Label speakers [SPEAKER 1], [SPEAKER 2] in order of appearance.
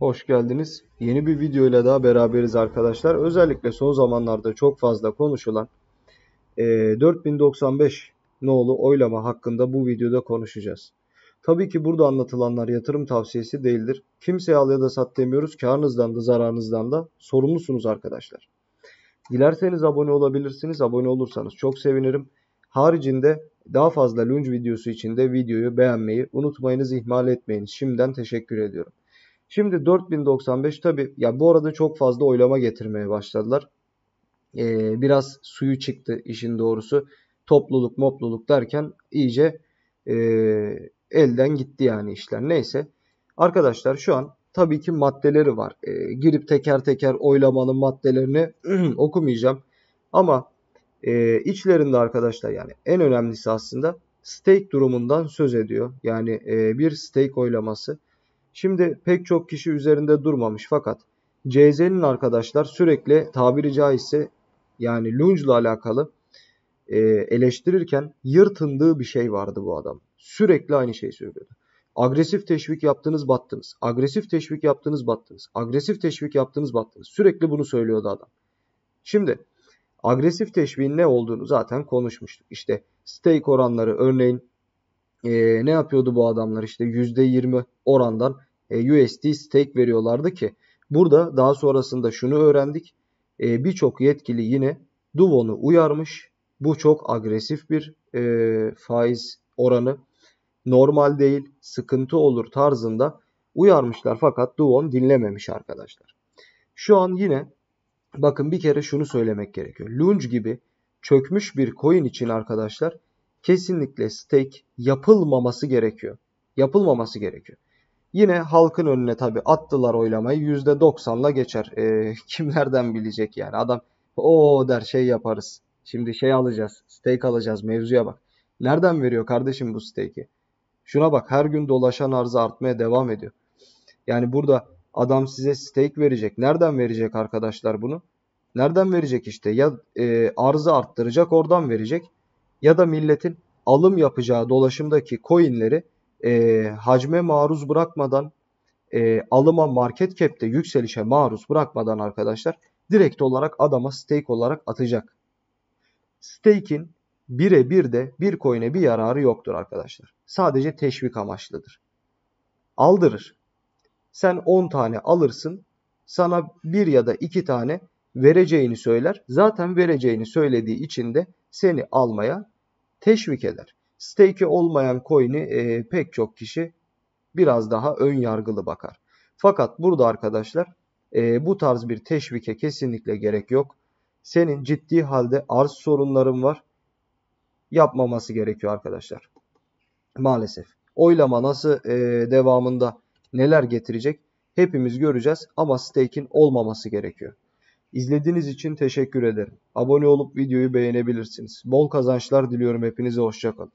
[SPEAKER 1] Hoş geldiniz. Yeni bir video ile daha beraberiz arkadaşlar. Özellikle son zamanlarda çok fazla konuşulan e, 4095 nolu oylama hakkında bu videoda konuşacağız. Tabii ki burada anlatılanlar yatırım tavsiyesi değildir. Kimseye al ya da sat demiyoruz. Karınızdan da zararınızdan da sorumlusunuz arkadaşlar. Dilerseniz abone olabilirsiniz. Abone olursanız çok sevinirim. Haricinde daha fazla lunch videosu için de videoyu beğenmeyi unutmayınız, ihmal etmeyiniz. Şimdiden teşekkür ediyorum. Şimdi 4095 tabi ya bu arada çok fazla oylama getirmeye başladılar. Ee, biraz suyu çıktı işin doğrusu. Topluluk mopluluk derken iyice e, elden gitti yani işler. Neyse arkadaşlar şu an tabii ki maddeleri var. E, girip teker teker oylamanın maddelerini okumayacağım. Ama e, içlerinde arkadaşlar yani en önemlisi aslında stake durumundan söz ediyor. Yani e, bir stake oylaması. Şimdi pek çok kişi üzerinde durmamış fakat CZ'nin arkadaşlar sürekli tabiri caizse yani Lunge'la alakalı e, eleştirirken yırtındığı bir şey vardı bu adam. Sürekli aynı şeyi söylüyordu. Agresif teşvik yaptınız battınız. Agresif teşvik yaptınız battınız. Agresif teşvik yaptınız battınız. Sürekli bunu söylüyordu adam. Şimdi agresif teşviğin ne olduğunu zaten konuşmuştuk. İşte stake oranları örneğin e, ne yapıyordu bu adamlar işte %20 orandan e, USD stake veriyorlardı ki burada daha sonrasında şunu öğrendik. E, Birçok yetkili yine Duvon'u uyarmış. Bu çok agresif bir e, faiz oranı. Normal değil, sıkıntı olur tarzında uyarmışlar fakat Duvon dinlememiş arkadaşlar. Şu an yine bakın bir kere şunu söylemek gerekiyor. Lunge gibi çökmüş bir coin için arkadaşlar kesinlikle stake yapılmaması gerekiyor. Yapılmaması gerekiyor. Yine halkın önüne tabi attılar oylamayı %90'la geçer. E, kimlerden bilecek yani adam o der şey yaparız. Şimdi şey alacağız stake alacağız mevzuya bak. Nereden veriyor kardeşim bu stake'i? Şuna bak her gün dolaşan arzı artmaya devam ediyor. Yani burada adam size stake verecek. Nereden verecek arkadaşlar bunu? Nereden verecek işte? Ya e, arzı arttıracak oradan verecek ya da milletin alım yapacağı dolaşımdaki coinleri e, hacme maruz bırakmadan e, alıma market cap'te yükselişe maruz bırakmadan arkadaşlar direkt olarak adama stake olarak atacak. Stake'in birebir de bir coin'e bir yararı yoktur arkadaşlar. Sadece teşvik amaçlıdır. Aldırır. Sen 10 tane alırsın. Sana bir ya da iki tane vereceğini söyler. Zaten vereceğini söylediği için de seni almaya teşvik eder. Stake'i olmayan coin'i e, pek çok kişi biraz daha ön yargılı bakar. Fakat burada arkadaşlar e, bu tarz bir teşvike kesinlikle gerek yok. Senin ciddi halde arz sorunların var. Yapmaması gerekiyor arkadaşlar. Maalesef. Oylama nasıl e, devamında neler getirecek hepimiz göreceğiz ama stake'in olmaması gerekiyor. İzlediğiniz için teşekkür ederim. Abone olup videoyu beğenebilirsiniz. Bol kazançlar diliyorum hepinize hoşçakalın.